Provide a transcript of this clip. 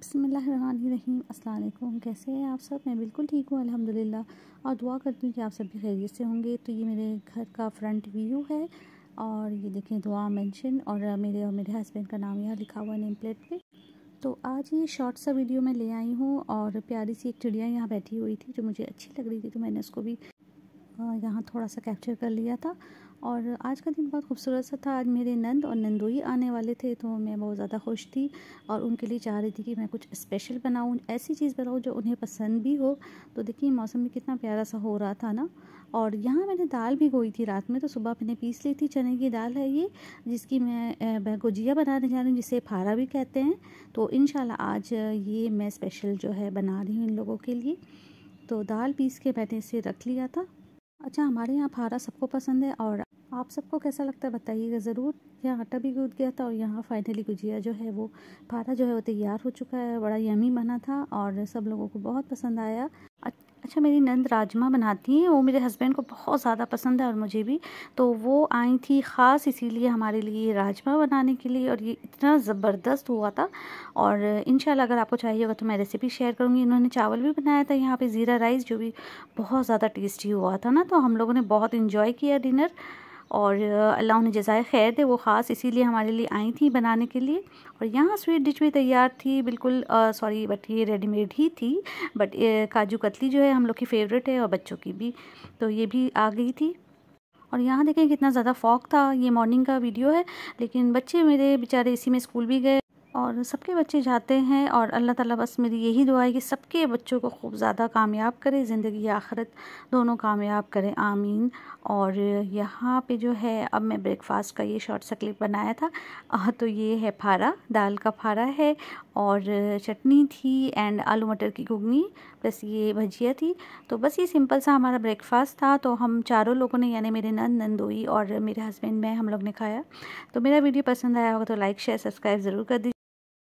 बसमीम अल्लाम कैसे हैं आप सब मैं बिल्कुल ठीक हूँ अल्हम्दुलिल्लाह और दुआ करती हूँ कि आप सभी खैरियत से होंगे तो ये मेरे घर का फ्रंट व्यू है और ये देखें दुआ मेंशन और मेरे और मेरे हस्बैंड का नाम यहाँ लिखा हुआ है नेम प्लेट पे तो आज ये शॉर्ट सा वीडियो मैं ले आई हूँ और प्यारी सी एक चिड़िया यहाँ बैठी हुई थी जो मुझे अच्छी लग रही थी तो मैंने उसको भी यहाँ थोड़ा सा कैप्चर कर लिया था और आज का दिन बहुत खूबसूरत सा था आज मेरे नंद और नंदोई आने वाले थे तो मैं बहुत ज़्यादा खुश थी और उनके लिए चाह रही थी कि मैं कुछ स्पेशल बनाऊँ ऐसी चीज़ बनाऊँ जो उन्हें पसंद भी हो तो देखिए मौसम भी कितना प्यारा सा हो रहा था ना और यहाँ मैंने दाल भी गोई थी रात में तो सुबह मैंने पीस ली थी चने की दाल है ये जिसकी मैं गुजिया बनाने जा रही हूँ जिसे फारा भी कहते हैं तो इन आज ये मैं स्पेशल जो है बना रही हूँ इन लोगों के लिए तो दाल पीस के मैंने इसे रख लिया था अच्छा हमारे यहाँ फारा सबको पसंद है और आप सबको कैसा लगता है बताइएगा ज़रूर यहाँ आटा भी गूद गया था और यहाँ फाइनली गुजिया जो है वो पारा जो है वो तैयार हो चुका है बड़ा यमी बना था और सब लोगों को बहुत पसंद आया अच्छा मेरी नंद राजमा बनाती हैं वो मेरे हस्बैंड को बहुत ज़्यादा पसंद है और मुझे भी तो वो आई थी ख़ास इसीलिए हमारे लिए राजमा बनाने के लिए और ये इतना ज़बरदस्त हुआ था और इन अगर आपको चाहिए होगा तो मैं रेसिपी शेयर करूँगी इन्होंने चावल भी बनाया था यहाँ पर ज़ीरा राइस जो भी बहुत ज़्यादा टेस्टी हुआ था ना तो हम लोगों ने बहुत इन्जॉय किया डिनर और अल्लाह उन्हें जजाय खैर दे वो ख़ास इसीलिए हमारे लिए आई थी बनाने के लिए और यहाँ स्वीट डिश भी तैयार थी बिल्कुल सॉरी बट ये रेडीमेड ही थी बट काजू कतली जो है हम लोग की फेवरेट है और बच्चों की भी तो ये भी आ गई थी और यहाँ देखें कितना ज़्यादा फॉक था ये मॉर्निंग का वीडियो है लेकिन बच्चे मेरे बेचारे इसी में स्कूल भी गए और सबके बच्चे जाते हैं और अल्लाह ताला बस मेरी यही दुआ है कि सबके बच्चों को खूब ज़्यादा कामयाब करे ज़िंदगी आखरत दोनों कामयाब करें आमीन और यहाँ पे जो है अब मैं ब्रेकफास्ट का ये शॉर्ट सा क्लिप बनाया था तो ये है फारा दाल का फारा है और चटनी थी एंड आलू मटर की घुगनी बस ये भजिया थी तो बस ये सिंपल सा हमारा ब्रेकफास्ट था तो हम चारों लोगों ने यानी मेरे नंद नंदोई और मेरे हस्बैंड मैं हम लोग ने खाया तो मेरा वीडियो पसंद आया होगा तो लाइक शेयर सब्सक्राइब ज़रूर कर दीजिए